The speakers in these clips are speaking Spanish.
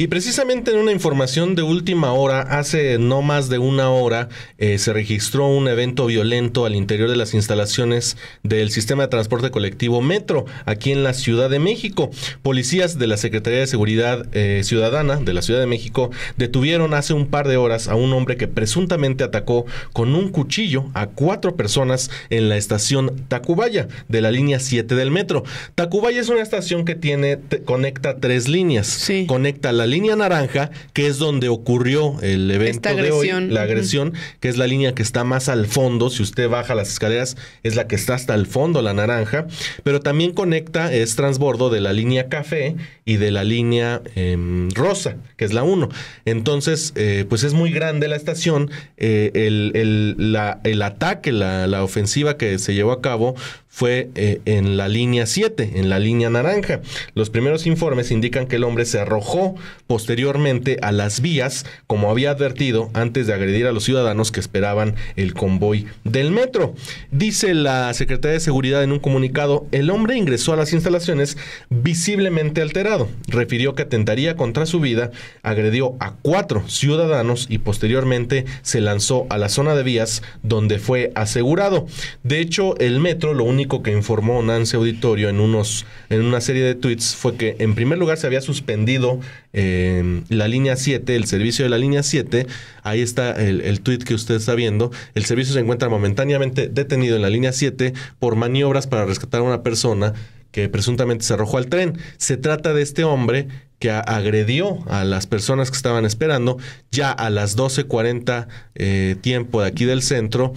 Y precisamente en una información de última hora, hace no más de una hora, eh, se registró un evento violento al interior de las instalaciones del sistema de transporte colectivo Metro, aquí en la Ciudad de México. Policías de la Secretaría de Seguridad eh, Ciudadana de la Ciudad de México detuvieron hace un par de horas a un hombre que presuntamente atacó con un cuchillo a cuatro personas en la estación Tacubaya de la línea 7 del metro. Tacubaya es una estación que tiene, conecta tres líneas. Sí. Conecta la línea naranja, que es donde ocurrió el evento de hoy, la agresión, que es la línea que está más al fondo, si usted baja las escaleras es la que está hasta el fondo, la naranja, pero también conecta, es transbordo de la línea café y de la línea em, rosa, que es la 1. Entonces, eh, pues es muy grande la estación, eh, el, el, ataque, la, la ofensiva que se llevó a cabo, fue eh, en la línea 7, en la línea naranja. Los primeros informes indican que el hombre se arrojó posteriormente a las vías, como había advertido, antes de agredir a los ciudadanos que esperaban el convoy del metro. Dice la Secretaría de Seguridad en un comunicado, el hombre ingresó a las instalaciones visiblemente alterado. Refirió que atentaría contra su vida, agredió a cuatro ciudadanos y posteriormente se lanzó a la zona de vías donde fue asegurado. De hecho, el metro lo único que informó Nancy Auditorio en, unos, en una serie de tweets fue que en primer lugar se había suspendido eh, la línea 7, el servicio de la línea 7. Ahí está el, el tweet que usted está viendo. El servicio se encuentra momentáneamente detenido en la línea 7 por maniobras para rescatar a una persona que presuntamente se arrojó al tren. Se trata de este hombre que agredió a las personas que estaban esperando, ya a las 12.40 eh, tiempo de aquí del centro,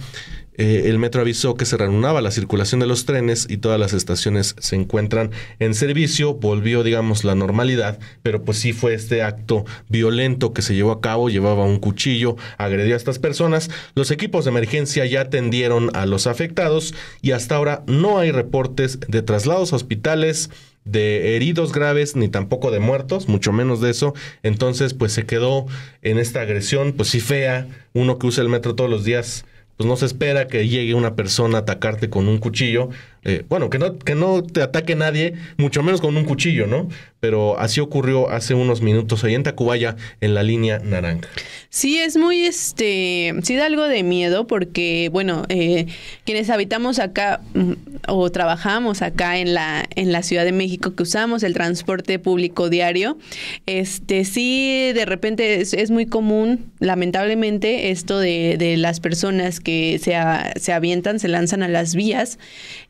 eh, el metro avisó que se reanudaba la circulación de los trenes y todas las estaciones se encuentran en servicio, volvió digamos la normalidad, pero pues sí fue este acto violento que se llevó a cabo, llevaba un cuchillo, agredió a estas personas, los equipos de emergencia ya atendieron a los afectados y hasta ahora no hay reportes de traslados a hospitales, de heridos graves ni tampoco de muertos, mucho menos de eso. Entonces, pues se quedó en esta agresión, pues sí fea, uno que usa el metro todos los días, pues no se espera que llegue una persona a atacarte con un cuchillo, eh, bueno, que no, que no te ataque nadie, mucho menos con un cuchillo, ¿no? Pero así ocurrió hace unos minutos ahí en Tacubaya, en la línea naranja. Sí, es muy, este, sí da algo de miedo porque, bueno, eh, quienes habitamos acá mm, o trabajamos acá en la, en la Ciudad de México, que usamos el transporte público diario, este, sí, de repente es, muy común, lamentablemente, esto de, de las personas que se, avientan, se lanzan a las vías.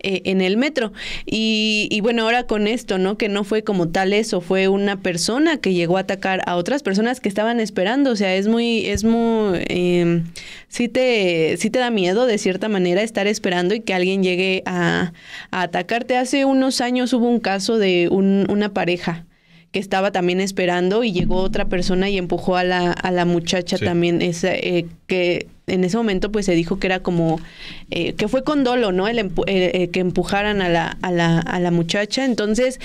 Eh, en el metro. Y, bueno, ahora con esto, ¿no? Que no fue como tal eso, fue una persona que llegó a atacar a otras personas que estaban esperando. O sea, es muy, es muy, eh, em, sí, te, sí te da miedo de cierta manera estar esperando y que alguien llegue a, atacarte. Hace unos años hubo un caso de una pareja que estaba también esperando y llegó otra persona y empujó a la, a la muchacha también, esa, eh, que en ese momento pues se dijo que era como, eh, que fue con dolo, ¿no? El eh, que empujaran a la, a la, a la muchacha. Entonces,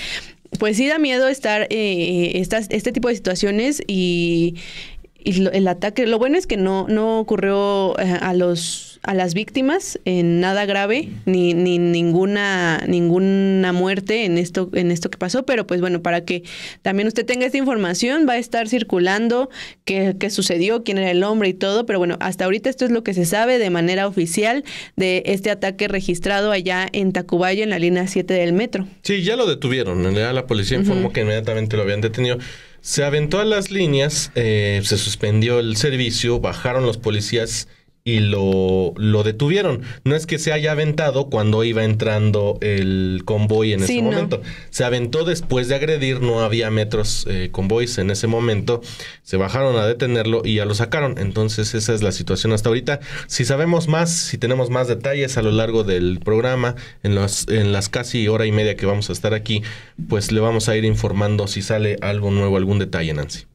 pues sí da miedo estar estas, este tipo de situaciones y, y el ataque, lo bueno es que no, no ocurrió a los a las víctimas en nada grave, ni, ni ninguna, ninguna muerte en esto, en esto que pasó, pero pues bueno, para que también usted tenga esta información, va a estar circulando qué, sucedió, quién era el hombre y todo, pero bueno, hasta ahorita esto es lo que se sabe de manera oficial de este ataque registrado allá en Tacubaya, en la línea 7 del metro. Sí, ya lo detuvieron, la policía informó que inmediatamente lo habían detenido. Se aventó a las líneas, eh, se suspendió el servicio, bajaron los policías y lo, lo detuvieron. No es que se haya aventado cuando iba entrando el convoy en ese momento. Se aventó después de agredir, no había metros eh, convoys en ese momento. Se bajaron a detenerlo y ya lo sacaron. Entonces esa es la situación hasta ahorita. Si sabemos más, si tenemos más detalles a lo largo del programa, en, en las casi hora y media que vamos a estar aquí, pues le vamos a ir informando si sale algo nuevo, algún detalle, Nancy.